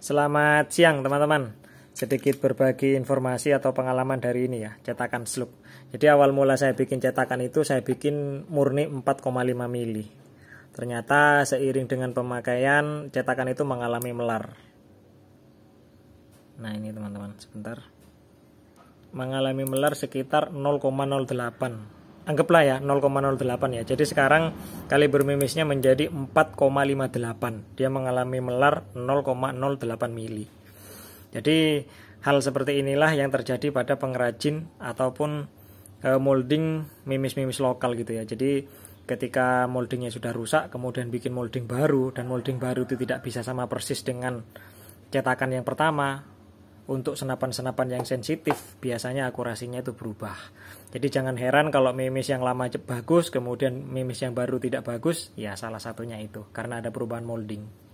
Selamat siang teman-teman. Sedikit berbagi informasi atau pengalaman dari ini ya, cetakan slug Jadi awal mula saya bikin cetakan itu saya bikin murni 4,5 mili. Ternyata seiring dengan pemakaian cetakan itu mengalami melar. Nah, ini teman-teman, sebentar. Mengalami melar sekitar 0,08 anggaplah ya 0,08 ya. Jadi sekarang kaliber mimisnya menjadi 4,58. Dia mengalami melar 0,08 mili. Jadi hal seperti inilah yang terjadi pada pengrajin ataupun eh, molding mimis-mimis lokal gitu ya. Jadi ketika moldingnya sudah rusak kemudian bikin molding baru dan molding baru itu tidak bisa sama persis dengan cetakan yang pertama untuk senapan-senapan yang sensitif biasanya akurasinya itu berubah. Jadi jangan heran kalau mimis yang lama bagus kemudian mimis yang baru tidak bagus, ya salah satunya itu karena ada perubahan molding.